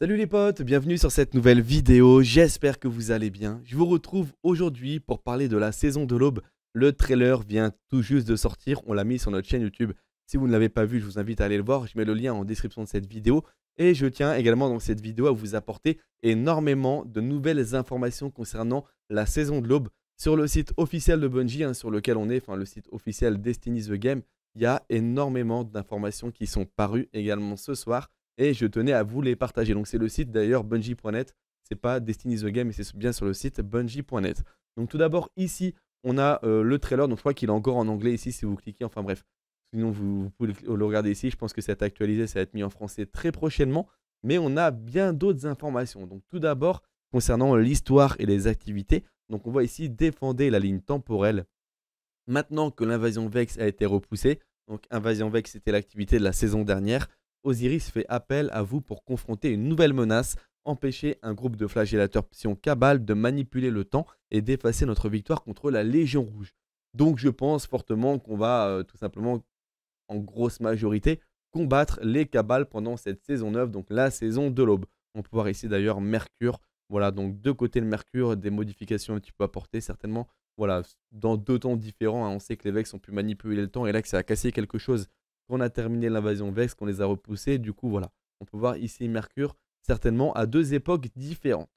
Salut les potes, bienvenue sur cette nouvelle vidéo, j'espère que vous allez bien. Je vous retrouve aujourd'hui pour parler de la saison de l'aube. Le trailer vient tout juste de sortir, on l'a mis sur notre chaîne YouTube. Si vous ne l'avez pas vu, je vous invite à aller le voir, je mets le lien en description de cette vidéo. Et je tiens également dans cette vidéo à vous apporter énormément de nouvelles informations concernant la saison de l'aube. Sur le site officiel de Bungie, hein, sur lequel on est, enfin le site officiel Destiny the Game, il y a énormément d'informations qui sont parues également ce soir et je tenais à vous les partager. Donc c'est le site d'ailleurs bungie.net, c'est pas Destiny the Game, mais c'est bien sur le site bungie.net. Donc tout d'abord ici, on a euh, le trailer, donc je crois qu'il est encore en anglais ici si vous cliquez, enfin bref. Sinon vous, pouvez le regarder ici, je pense que ça va être actualisé, ça va être mis en français très prochainement. Mais on a bien d'autres informations. Donc tout d'abord, concernant l'histoire et les activités, donc on voit ici défendre la ligne temporelle. Maintenant que l'invasion Vex a été repoussée, donc Invasion Vex c'était l'activité de la saison dernière, Osiris fait appel à vous pour confronter une nouvelle menace, empêcher un groupe de flagellateurs psion cabale de manipuler le temps et d'effacer notre victoire contre la Légion Rouge. Donc je pense fortement qu'on va euh, tout simplement, en grosse majorité, combattre les cabales pendant cette saison 9, donc la saison de l'aube. On peut voir ici d'ailleurs Mercure, voilà, donc deux côtés de Mercure, des modifications un petit peu apportées certainement, voilà, dans deux temps différents, hein. on sait que les Vex ont pu manipuler le temps, et là que ça a cassé quelque chose qu'on a terminé l'invasion Vex, qu'on les a repoussés. Du coup, voilà. On peut voir ici Mercure, certainement, à deux époques différentes.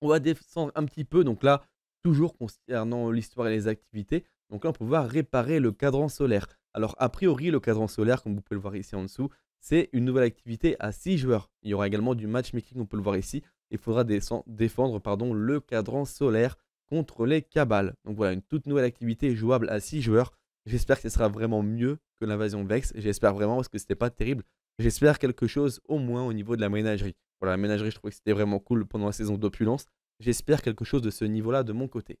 On va descendre un petit peu. Donc là, toujours concernant l'histoire et les activités. Donc là, on peut voir réparer le cadran solaire. Alors, a priori, le cadran solaire, comme vous pouvez le voir ici en dessous, c'est une nouvelle activité à 6 joueurs. Il y aura également du matchmaking, on peut le voir ici. Il faudra défendre pardon, le cadran solaire contre les cabales. Donc voilà, une toute nouvelle activité jouable à 6 joueurs J'espère que ce sera vraiment mieux que l'invasion de Vex. J'espère vraiment parce que c'était pas terrible. J'espère quelque chose au moins au niveau de la ménagerie. Voilà, la ménagerie, je trouvais que c'était vraiment cool pendant la saison d'opulence. J'espère quelque chose de ce niveau-là de mon côté.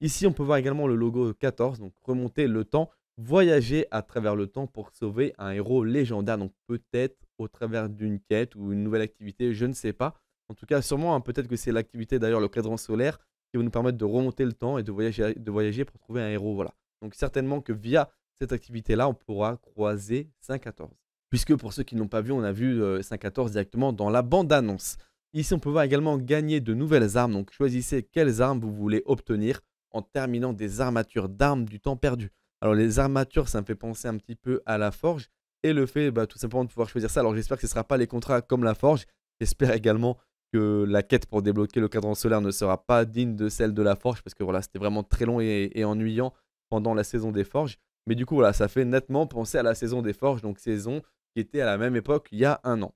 Ici, on peut voir également le logo 14, donc remonter le temps, voyager à travers le temps pour sauver un héros légendaire. Donc peut-être au travers d'une quête ou une nouvelle activité, je ne sais pas. En tout cas, sûrement, hein, peut-être que c'est l'activité d'ailleurs le cadran solaire qui va nous permettre de remonter le temps et de voyager, de voyager pour trouver un héros. Voilà. Donc certainement que via cette activité-là, on pourra croiser 14. Puisque pour ceux qui n'ont pas vu, on a vu 5.14 euh, directement dans la bande-annonce. Ici, on peut voir également gagner de nouvelles armes. Donc choisissez quelles armes vous voulez obtenir en terminant des armatures d'armes du temps perdu. Alors les armatures, ça me fait penser un petit peu à la forge. Et le fait bah, tout simplement de pouvoir choisir ça. Alors j'espère que ce ne sera pas les contrats comme la forge. J'espère également que la quête pour débloquer le cadran solaire ne sera pas digne de celle de la forge. Parce que voilà, c'était vraiment très long et ennuyant pendant la saison des forges. Mais du coup, voilà, ça fait nettement penser à la saison des forges, donc saison qui était à la même époque il y a un an.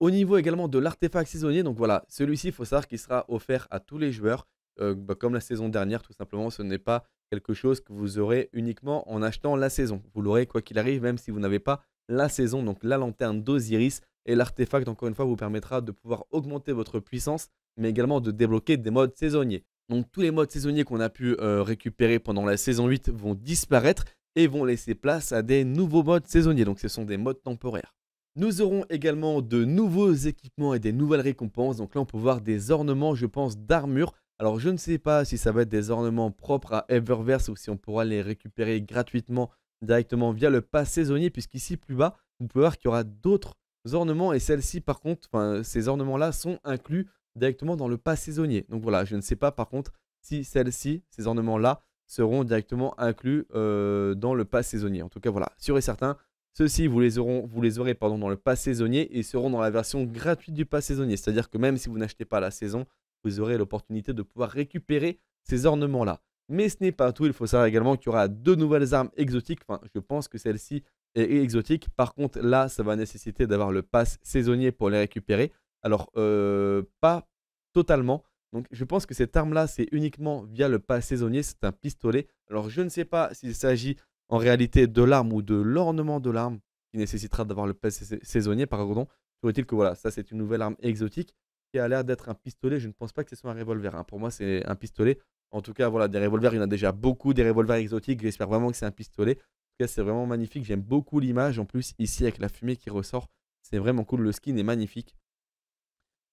Au niveau également de l'artefact saisonnier, donc voilà, celui-ci, il faut savoir qu'il sera offert à tous les joueurs, euh, bah, comme la saison dernière, tout simplement, ce n'est pas quelque chose que vous aurez uniquement en achetant la saison. Vous l'aurez quoi qu'il arrive, même si vous n'avez pas la saison, donc la lanterne d'Osiris. Et l'artefact, encore une fois, vous permettra de pouvoir augmenter votre puissance, mais également de débloquer des modes saisonniers. Donc tous les modes saisonniers qu'on a pu euh, récupérer pendant la saison 8 vont disparaître et vont laisser place à des nouveaux modes saisonniers, donc ce sont des modes temporaires. Nous aurons également de nouveaux équipements et des nouvelles récompenses, donc là on peut voir des ornements je pense d'armure. Alors je ne sais pas si ça va être des ornements propres à Eververse ou si on pourra les récupérer gratuitement directement via le pass saisonnier, puisqu'ici plus bas, on peut voir qu'il y aura d'autres ornements et celles-ci par contre, ces ornements là sont inclus directement dans le pas saisonnier. Donc voilà, je ne sais pas par contre si celles-ci, ces ornements-là, seront directement inclus euh, dans le pas saisonnier. En tout cas, voilà, sûr et certain, ceux-ci, vous les, vous les aurez pardon, dans le pas saisonnier et seront dans la version gratuite du pas saisonnier. C'est-à-dire que même si vous n'achetez pas la saison, vous aurez l'opportunité de pouvoir récupérer ces ornements-là. Mais ce n'est pas tout, il faut savoir également qu'il y aura deux nouvelles armes exotiques. Enfin, je pense que celle-ci est exotique. Par contre, là, ça va nécessiter d'avoir le pass saisonnier pour les récupérer. Alors, euh, pas totalement. Donc, je pense que cette arme-là, c'est uniquement via le pas saisonnier. C'est un pistolet. Alors, je ne sais pas s'il s'agit en réalité de l'arme ou de l'ornement de l'arme qui nécessitera d'avoir le pas saisonnier, par contre, il que voilà, ça, c'est une nouvelle arme exotique qui a l'air d'être un pistolet. Je ne pense pas que ce soit un revolver. Hein. Pour moi, c'est un pistolet. En tout cas, voilà, des revolvers, il y en a déjà beaucoup, des revolvers exotiques. J'espère vraiment que c'est un pistolet. En tout cas, c'est vraiment magnifique. J'aime beaucoup l'image en plus ici avec la fumée qui ressort. C'est vraiment cool. Le skin est magnifique.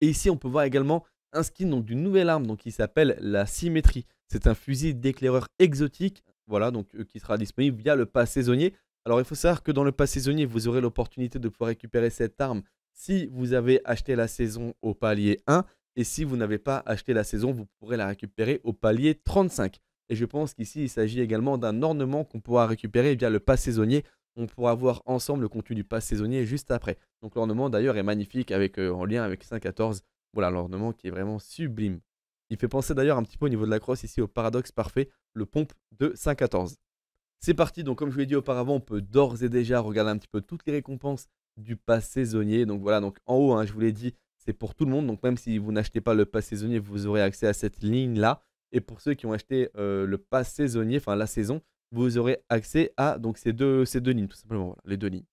Et ici, on peut voir également un skin d'une nouvelle arme donc qui s'appelle la symétrie. C'est un fusil d'éclaireur exotique, voilà donc euh, qui sera disponible via le pass saisonnier. Alors il faut savoir que dans le pass saisonnier, vous aurez l'opportunité de pouvoir récupérer cette arme si vous avez acheté la saison au palier 1 et si vous n'avez pas acheté la saison, vous pourrez la récupérer au palier 35. Et je pense qu'ici, il s'agit également d'un ornement qu'on pourra récupérer via le pass saisonnier on pourra voir ensemble le contenu du pass saisonnier juste après. Donc l'ornement d'ailleurs est magnifique avec, euh, en lien avec 5.14. Voilà l'ornement qui est vraiment sublime. Il fait penser d'ailleurs un petit peu au niveau de la crosse ici au paradoxe parfait, le pompe de 5.14. C'est parti, donc comme je vous l'ai dit auparavant, on peut d'ores et déjà regarder un petit peu toutes les récompenses du pass saisonnier. Donc voilà, donc en haut, hein, je vous l'ai dit, c'est pour tout le monde. Donc même si vous n'achetez pas le pass saisonnier, vous aurez accès à cette ligne-là. Et pour ceux qui ont acheté euh, le pass saisonnier, enfin la saison, vous aurez accès à donc, ces, deux, ces deux lignes, tout simplement, les deux lignes.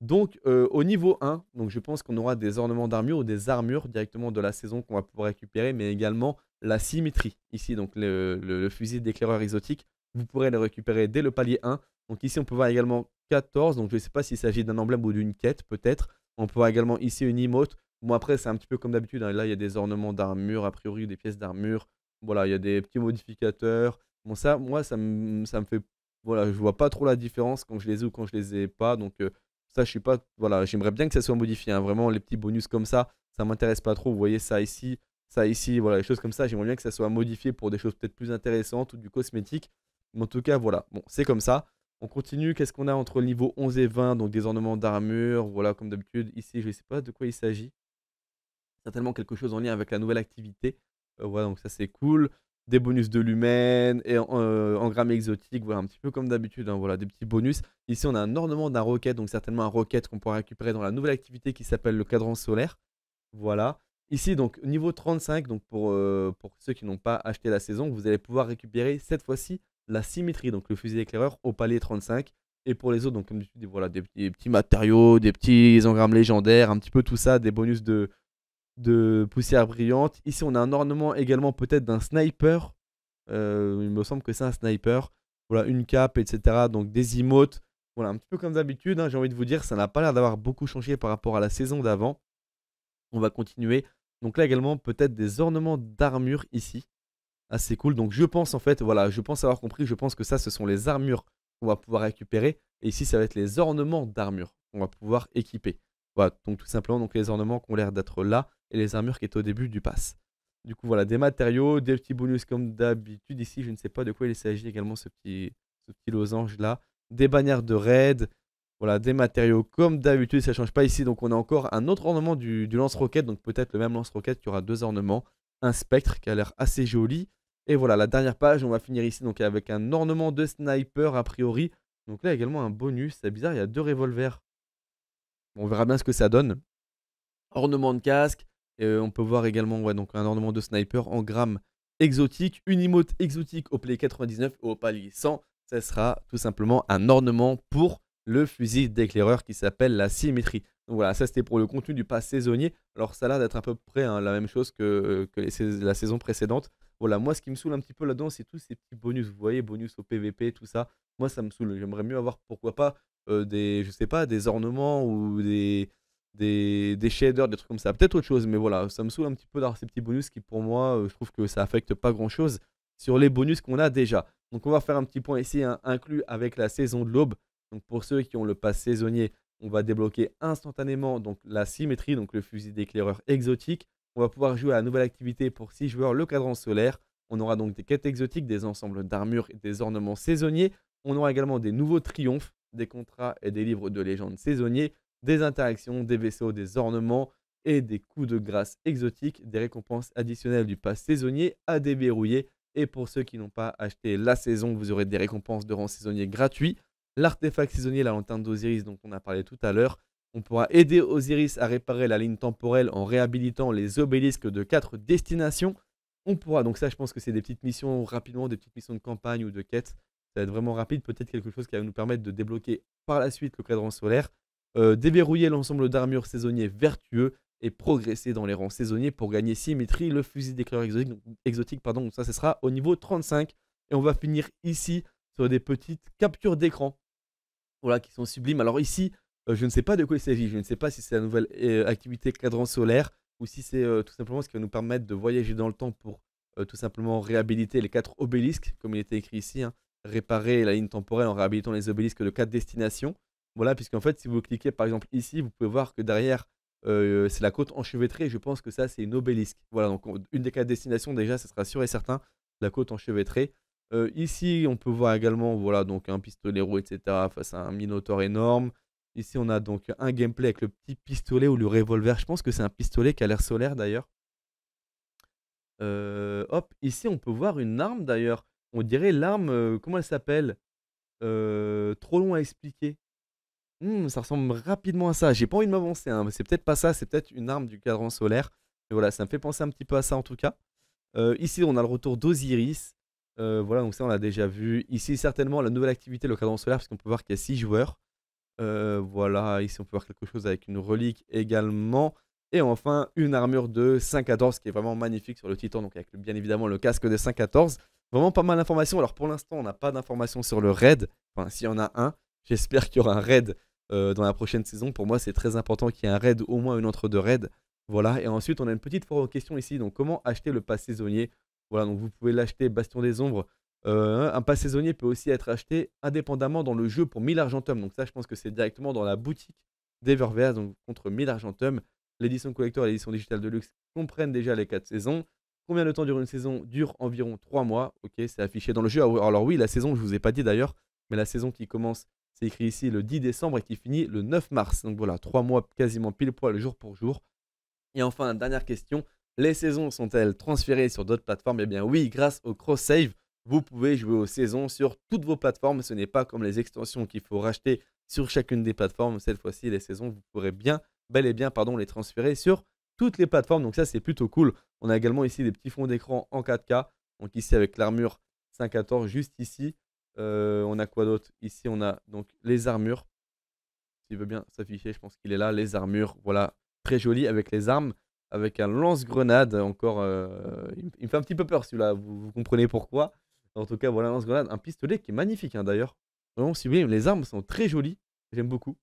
Donc euh, au niveau 1, donc je pense qu'on aura des ornements d'armure ou des armures directement de la saison qu'on va pouvoir récupérer, mais également la symétrie. Ici, donc le, fusil d'éclaireur exotique, vous pourrez le récupérer dès le palier 1. Donc ici, on peut voir également 14, donc je ne sais pas s'il s'agit d'un emblème ou d'une quête, peut-être. On peut voir également ici une emote. Moi après, c'est un petit peu comme d'habitude, hein. là il y a des ornements d'armure, a priori des pièces d'armure. Voilà, il y a des petits modificateurs. Bon ça, moi, ça me fait voilà, je vois pas trop la différence quand je les ai ou quand je les ai pas. Donc euh, ça, je suis pas. Voilà, j'aimerais bien que ça soit modifié. Hein, vraiment, les petits bonus comme ça, ça m'intéresse pas trop. Vous voyez ça ici, ça ici, voilà, les choses comme ça. J'aimerais bien que ça soit modifié pour des choses peut-être plus intéressantes ou du cosmétique. Mais en tout cas, voilà. Bon, c'est comme ça. On continue. Qu'est-ce qu'on a entre le niveau 11 et 20 Donc des ornements d'armure, voilà, comme d'habitude. Ici, je ne sais pas de quoi il s'agit. Certainement quelque chose en lien avec la nouvelle activité. Euh, voilà, donc ça c'est cool des bonus de l'humaine, et euh, exotiques voilà, un petit peu comme d'habitude, hein, voilà, des petits bonus. Ici, on a un ornement d'un roquette, donc certainement un roquette qu'on pourra récupérer dans la nouvelle activité qui s'appelle le cadran solaire. Voilà. Ici, donc, niveau 35, donc pour, euh, pour ceux qui n'ont pas acheté la saison, vous allez pouvoir récupérer cette fois-ci la symétrie, donc le fusil éclaireur au palier 35. Et pour les autres, donc, comme d'habitude, voilà, des, petits matériaux, des petits engrammes légendaires, un petit peu tout ça, des bonus de, de poussière brillante. Ici, on a un ornement également peut-être d'un sniper. Euh, il me semble que c'est un sniper. Voilà, une cape, etc. Donc des emotes. Voilà, un petit peu comme d'habitude, hein, j'ai envie de vous dire, ça n'a pas l'air d'avoir beaucoup changé par rapport à la saison d'avant. On va continuer. Donc là également, peut-être des ornements d'armure ici. Assez cool. Donc je pense en fait, voilà, je pense avoir compris, je pense que ça, ce sont les armures qu'on va pouvoir récupérer. Et ici, ça va être les ornements d'armure qu'on va pouvoir équiper. Voilà, donc tout simplement donc les ornements qui ont l'air d'être là et les armures qui est au début du pass. Du coup voilà, des matériaux, des petits bonus comme d'habitude. Ici je ne sais pas de quoi il s'agit également ce petit, losange là. Des bannières de raid, voilà, des matériaux comme d'habitude, ça ne change pas ici. Donc on a encore un autre ornement du, lance-roquette, donc peut-être le même lance-roquette qui aura deux ornements. Un spectre qui a l'air assez joli. Et voilà, la dernière page, on va finir ici donc avec un ornement de sniper a priori. Donc là également un bonus, c'est bizarre, il y a deux revolvers on verra bien ce que ça donne. Ornement de casque. et euh, on peut voir également donc un ornement de sniper en grammes exotique. Une exotique au play 99 et au palier 100. Ce sera tout simplement un ornement pour le fusil d'éclaireur qui s'appelle la symétrie. voilà, ça c'était pour le contenu du pass saisonnier. Alors ça a l'air d'être à peu près hein, la même chose que, la saison précédente. Voilà, moi, ce qui me saoule un petit peu là-dedans, c'est tous ces petits bonus. Vous voyez, bonus au PVP, tout ça. Moi, ça me saoule. J'aimerais mieux avoir, pourquoi pas, euh, des, je sais pas, des ornements ou des, des, des shaders, des trucs comme ça. Peut-être autre chose, mais voilà, ça me saoule un petit peu d'avoir ces petits bonus qui, pour moi, euh, je trouve que ça affecte pas grand-chose sur les bonus qu'on a déjà. Donc, on va faire un petit point ici, hein, inclus avec la saison de l'aube. Donc, pour ceux qui ont le pass saisonnier, on va débloquer instantanément donc la symétrie, donc le fusil d'éclaireur exotique. On va pouvoir jouer à la nouvelle activité pour 6 joueurs, le cadran solaire. On aura donc des quêtes exotiques, des ensembles d'armures et des ornements saisonniers. On aura également des nouveaux triomphes, des contrats et des livres de légendes saisonniers, des interactions, des vaisseaux, des ornements et des coups de grâce exotiques, des récompenses additionnelles du pass saisonnier à déverrouiller. Et pour ceux qui n'ont pas acheté la saison, vous aurez des récompenses de rang saisonnier gratuit, l'artefact saisonnier, la lanterne d'Osiris dont on a parlé tout à l'heure, on pourra aider Osiris à réparer la ligne temporelle en réhabilitant les obélisques de quatre destinations. On pourra, donc ça je pense que c'est des petites missions rapidement, des petites missions de campagne ou de quête. Ça va être vraiment rapide, peut-être quelque chose qui va nous permettre de débloquer par la suite le cadran solaire, euh, déverrouiller l'ensemble d'armures saisonniers vertueux et progresser dans les rangs saisonniers pour gagner symétrie, le fusil d'éclaireur exotique, exotique pardon, ça ce sera au niveau 35. Et on va finir ici sur des petites captures d'écran voilà, qui sont sublimes. Alors ici, euh, je ne sais pas de quoi il s'agit. Je ne sais pas si c'est la nouvelle euh, activité cadran solaire ou si c'est euh, tout simplement ce qui va nous permettre de voyager dans le temps pour tout simplement réhabiliter les quatre obélisques, comme il était écrit ici, hein, réparer la ligne temporelle en réhabilitant les obélisques de quatre destinations. Voilà, puisqu'en fait, si vous cliquez par exemple ici, vous pouvez voir que derrière, c'est la côte enchevêtrée. Je pense que ça, c'est une obélisque. Voilà, donc une des quatre destinations, déjà, ce sera sûr et certain, la côte enchevêtrée. ici, on peut voir également, voilà, donc un pistolet roux, etc., face à un minotaure énorme. Ici, on a donc un gameplay avec le petit pistolet ou le revolver. Je pense que c'est un pistolet qui a l'air solaire d'ailleurs. Euh, hop, ici, on peut voir une arme d'ailleurs. On dirait l'arme, euh, comment elle s'appelle euh, Trop long à expliquer. Hmm, ça ressemble rapidement à ça. J'ai pas envie de m'avancer. Hein. C'est peut-être pas ça, c'est peut-être une arme du cadran solaire. Mais voilà, ça me fait penser un petit peu à ça en tout cas. ici, on a le retour d'Osiris. voilà, donc ça, on l'a déjà vu. Ici, certainement, la nouvelle activité, le cadran solaire, parce qu'on peut voir qu'il y a 6 joueurs. Euh, voilà, ici on peut voir quelque chose avec une relique également. Et enfin, une armure de 5.14 qui est vraiment magnifique sur le Titan, donc avec bien évidemment le casque de 5.14. Vraiment pas mal d'informations. Alors pour l'instant, on n'a pas d'informations sur le raid. Enfin, s'il y en a un, j'espère qu'il y aura un raid euh, dans la prochaine saison. Pour moi, c'est très important qu'il y ait un raid, au moins une entre deux raids. Voilà, et ensuite, on a une petite question ici. Donc, comment acheter le pass saisonnier Voilà, donc vous pouvez l'acheter Bastion des Ombres euh, un pass saisonnier peut aussi être acheté indépendamment dans le jeu pour 1000 argentums Donc ça, je pense que c'est directement dans la boutique d'Eververse, donc contre 1000 argentums L'édition collector et l'édition digitale de luxe comprennent déjà les 4 saisons. Combien de temps dure une saison Dure environ 3 mois. Ok, c'est affiché dans le jeu. Alors oui, la saison, je vous ai pas dit d'ailleurs, mais la saison qui commence, c'est écrit ici le 10 décembre et qui finit le 9 mars. Donc voilà, 3 mois quasiment pile poil jour pour jour. Et enfin, dernière question, les saisons sont-elles transférées sur d'autres plateformes Eh bien oui, grâce au cross-save. Vous pouvez jouer aux saisons sur toutes vos plateformes. Ce n'est pas comme les extensions qu'il faut racheter sur chacune des plateformes. Cette fois-ci, les saisons, vous pourrez bien, bel et bien, pardon, les transférer sur toutes les plateformes. Donc ça, c'est plutôt cool. On a également ici des petits fonds d'écran en 4K. Donc ici avec l'armure 514 juste ici. Euh, on a quoi d'autre Ici, on a donc les armures. S'il veut bien s'afficher, je pense qu'il est là. Les armures, voilà, très joli avec les armes, avec un lance-grenade. Encore, euh, il me fait un petit peu peur celui-là. vous comprenez pourquoi en tout cas, voilà un lance un pistolet qui est magnifique hein, d'ailleurs. si vous les armes sont très jolies. J'aime beaucoup.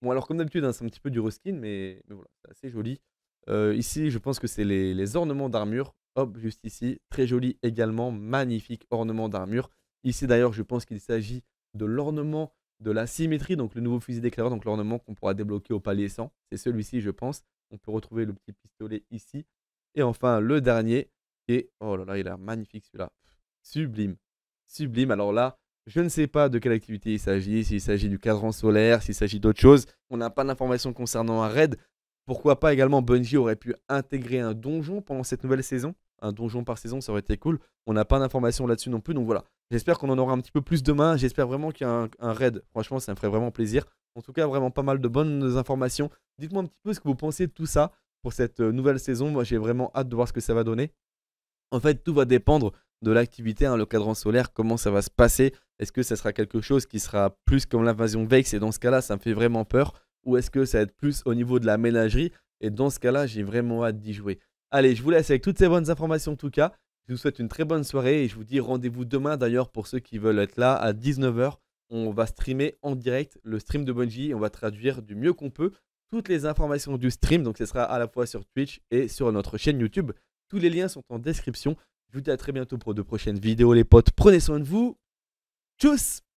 Bon, alors comme d'habitude, hein, c'est un petit peu du reskin, mais, voilà, c'est assez joli. Euh, ici, je pense que c'est les, ornements d'armure. Hop, juste ici. Très joli également. Magnifique ornement d'armure. Ici, d'ailleurs, je pense qu'il s'agit de l'ornement de la symétrie, donc le nouveau fusil d'éclaireur, donc l'ornement qu'on pourra débloquer au palier 100. C'est celui-ci, je pense. On peut retrouver le petit pistolet ici. Et enfin, le dernier, Et Oh là là, il a l'air magnifique celui-là sublime. Sublime. Alors là, je ne sais pas de quelle activité il s'agit, s'il s'agit du cadran solaire, s'il s'agit d'autre chose. On n'a pas d'informations concernant un raid. Pourquoi pas également Bungie aurait pu intégrer un donjon pendant cette nouvelle saison Un donjon par saison, ça aurait été cool. On n'a pas d'informations là-dessus non plus. Donc voilà, j'espère qu'on en aura un petit peu plus demain. J'espère vraiment qu'il y a un, raid. Franchement, ça me ferait vraiment plaisir. En tout cas, vraiment pas mal de bonnes informations. Dites-moi un petit peu ce que vous pensez de tout ça pour cette euh, nouvelle saison. Moi, j'ai vraiment hâte de voir ce que ça va donner. En fait, tout va dépendre de l'activité, hein, le cadran solaire, comment ça va se passer Est-ce que ça sera quelque chose qui sera plus comme l'invasion Vex et dans ce cas-là, ça me fait vraiment peur Ou est-ce que ça va être plus au niveau de la ménagerie Et dans ce cas-là, j'ai vraiment hâte d'y jouer. Allez, je vous laisse avec toutes ces bonnes informations en tout cas. Je vous souhaite une très bonne soirée et je vous dis rendez-vous demain d'ailleurs pour ceux qui veulent être là à 19h. On va streamer en direct le stream de Bungie on va traduire du mieux qu'on peut toutes les informations du stream. Donc ce sera à la fois sur Twitch et sur notre chaîne YouTube. Tous les liens sont en description. Je vous dis à très bientôt pour de prochaines vidéos, les potes. Prenez soin de vous. Tchuss